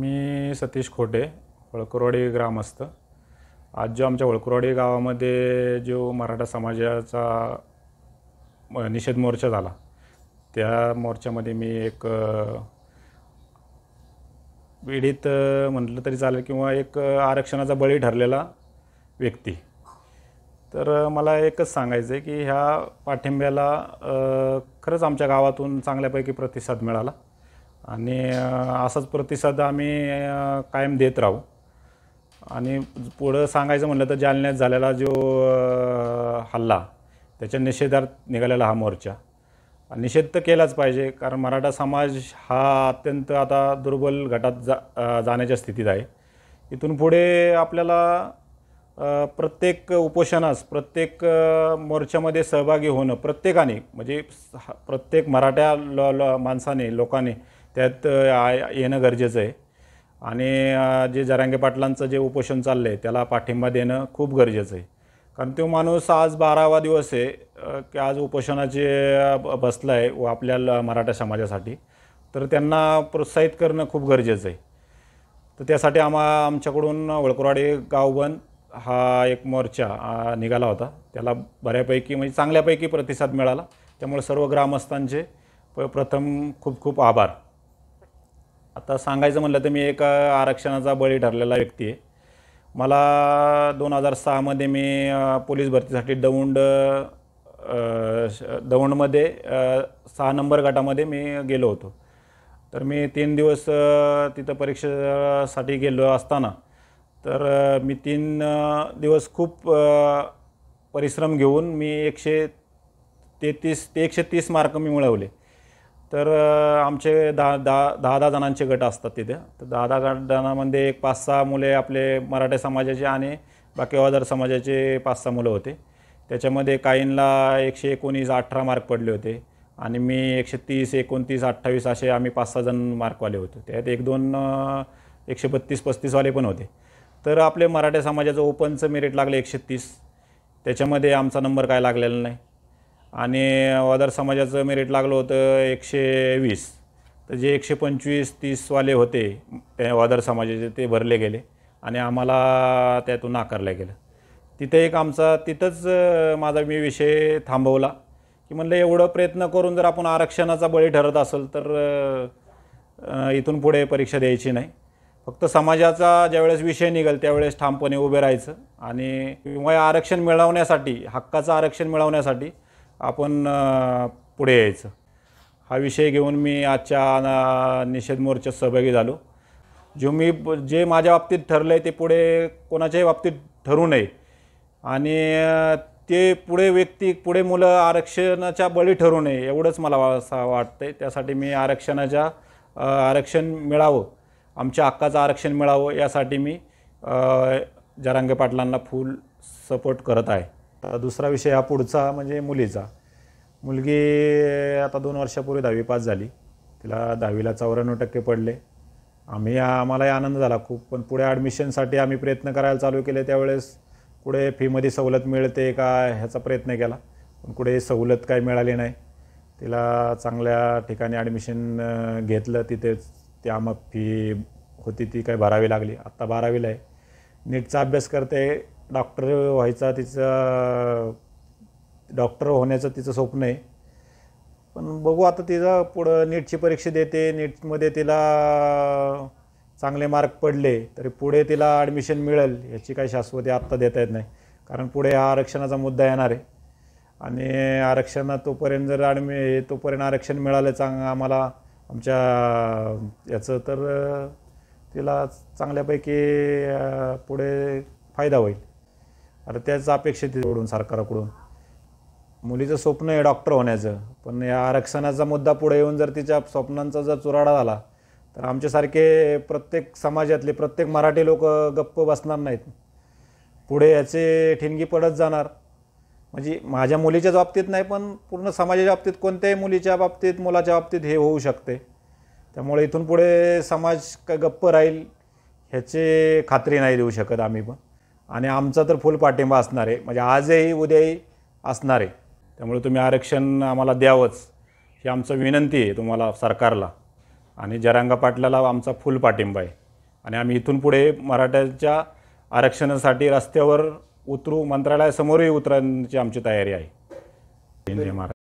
मी सतीश खोटे वळकुरवाडी ग्रामस्थ आज जो आमच्या वळकुरवाडी गावामध्ये जो मराठा समाजाचा निषेध मोर्चा झाला त्या मोर्चामध्ये मी एक पीडित म्हटलं तरी चालेल किंवा एक आरक्षणाचा बळी ठरलेला व्यक्ती तर मला एकच सांगायचं आहे की ह्या पाठिंब्याला खरंच आमच्या गावातून चांगल्यापैकी प्रतिसाद मिळाला आणि असाच प्रतिसाद आम्ही कायम देत राहू आणि पुढं सांगायचं म्हटलं तर जालन्यात झालेला जो हल्ला त्याच्या निषेधार्थ निघालेला हा मोर्चा निषेध तर केलाच पाहिजे कारण मराठा समाज हा अत्यंत आता दुर्बल गटात जा जाण्याच्या स्थितीत आहे इथून पुढे आपल्याला प्रत्येक उपोषणास प्रत्येक मोर्चामध्ये सहभागी होणं प्रत्येकाने म्हणजे प्रत्येक मराठा ल माणसाने लोकांनी त्यात येणं गरजेचं आहे आणि जे जरांगे पाटलांचं जे उपोषण चाललं आहे त्याला पाठिंबा देणं खूप गरजेचं आहे कारण तो माणूस आज बारावा दिवस आहे की आज उपोषणाचे बसलं आहे व आपल्या मराठा समाजासाठी तर त्यांना प्रोत्साहित करणं खूप गरजेचं आहे तर त्यासाठी आम्हा आमच्याकडून वळकुराडे गावबंद हा एक मोर्चा निघाला होता त्याला बऱ्यापैकी म्हणजे चांगल्यापैकी प्रतिसाद मिळाला त्यामुळे सर्व ग्रामस्थांचे प्रथम खूप खूप आभार आता सांगायचं म्हटलं तर मी एक आरक्षणाचा बळी ठरलेला व्यक्ती आहे मला दोन हजार सहामध्ये मी पोलीस भरतीसाठी दौंड दौंडमध्ये सहा नंबर गटामध्ये मी गेलो होतो तर मी तीन दिवस तिथं परीक्षेसाठी गेलो असताना तर मी तीन दिवस खूप परिश्रम घेऊन मी एकशे तेहतीस ते एकशे तीस मार्क मी मिळवले तर आमचे दहा दहा दहा दहा जणांचे गट असतात तिथे तर दहा दहा जणांमध्ये एक पाच सहा मुले आपले मराठा समाजाचे आणि बाकी अदर समाजाचे पाच सहा मुलं होते त्याच्यामध्ये काहींना एकशे एकोणीस अठरा मार्क पडले होते आणि मी एकशे तीस एकोणतीस अठ्ठावीस असे आम्ही पाच सहा जण मार्कवाले होतो त्यात एक दोन एकशे बत्तीस पस्तीसवाले पण होते तर आपले मराठा समाजाचं ओपनचं मेरिट लागलं एकशे तीस त्याच्यामध्ये आमचा नंबर काय लागलेला नाही आणि वादर समाजाचं मेरिट लागलं होतं एकशे वीस तर जे एकशे पंचवीस तीसवाले होते त्या समाजाचे ते भरले गेले आणि आम्हाला त्यातून नाकारलं गेलं तिथे एक आमचा तिथंच माझा मी विषय थांबवला की म्हणलं एवढं प्रयत्न करून जर आपण आरक्षणाचा बळी ठरत असेल तर इथून पुढे परीक्षा द्यायची नाही फक्त समाजाचा ज्यावेळेस विषय निघेल त्यावेळेस ठामपणे उभे राहायचं आणि किंवा आरक्षण मिळवण्यासाठी हक्काचं आरक्षण मिळवण्यासाठी आपण पुढे यायचं हा विषय घेऊन मी आजच्या निषेध मोर्चात सहभागी झालो जो मी जे माझ्या बाबतीत ठरलं आहे ते पुढे कोणाच्याही बाबतीत ठरू नये आणि ते पुढे व्यक्ती पुढे मुलं आरक्षणाच्या बळी ठरू नये एवढंच मला असं वाटतं त्यासाठी मी आरक्षणाच्या आरक्षण मिळावं आमच्या हक्काचं आरक्षण मिळावं यासाठी मी जरांगे पाटलांना फुल सपोर्ट करत आहे दुसरा विषय हा पुढचा म्हणजे मुलीचा मुलगी आता दोन वर्षापूर्वी दहावी पास झाली तिला दहावीला चौऱ्याण्णव टक्के पडले आम्ही आम्हालाही आनंद झाला खूप पण पुढे ॲडमिशनसाठी आम्ही प्रयत्न करायला चालू केले त्यावेळेस पुढे फीमध्ये सवलत मिळते का ह्याचा प्रयत्न केला पण कुठे सवलत काही मिळाली नाही तिला चांगल्या ठिकाणी ॲडमिशन घेतलं तिथेच त्या मग फी होती ती काय भरावी लागली आत्ता बारावीला आहे नीटचा अभ्यास करते डॉक्टर व्हायचा तिचा डॉक्टर होण्याचं तिचं स्वप्न आहे पण बघू आता तिचा पुढं नीटची परीक्षा देते नीटमध्ये तिला चांगले मार्क पडले तरी पुढे तिला ॲडमिशन मिळेल याची काही शाश्वती आत्ता देता येत नाही कारण पुढे हा आरक्षणाचा मुद्दा येणार आहे आणि आरक्षणा तोपर्यंत जर ॲडमि तोपर्यंत आरक्षण मिळालं चांग आम्हाला आमच्या याचं तर तिला चांगल्यापैकी पुढे फायदा होईल अरे त्याच अपेक्षा तिकडून सरकारकडून मुलीचं स्वप्न आहे डॉक्टर होण्याचं पण या आरक्षणाचा मुद्दा पुढे येऊन जर तिच्या स्वप्नांचा जर चुराडा झाला तर आमच्यासारखे प्रत्येक समाजातले प्रत्येक मराठी लोक गप्प बसणार नाहीत पुढे याचे ठिणगी पडत जाणार म्हणजे माझ्या मुलीच्या बाबतीत नाही पण पूर्ण समाजाच्या बाबतीत कोणत्याही मुलीच्या बाबतीत मुलाच्या बाबतीत हे होऊ शकते त्यामुळे इथून पुढे समाज काय गप्प राहील ह्याचे खात्री नाही देऊ शकत आम्ही पण आणि आमचा तर फुल पाठिंबा असणार आहे म्हणजे आजही उद्याही असणार आहे त्यामुळे तुम्ही आरक्षण आम्हाला द्यावंच ही आमचं विनंती आहे तुम्हाला सरकारला आणि जरांगा पाटलाला आमचा फुल पाठिंबा आहे आणि आम्ही इथून पुढे मराठ्याच्या आरक्षणासाठी रस्त्यावर उतरू मंत्रालयासमोरही उतरण्याची आमची तयारी आहे महाराज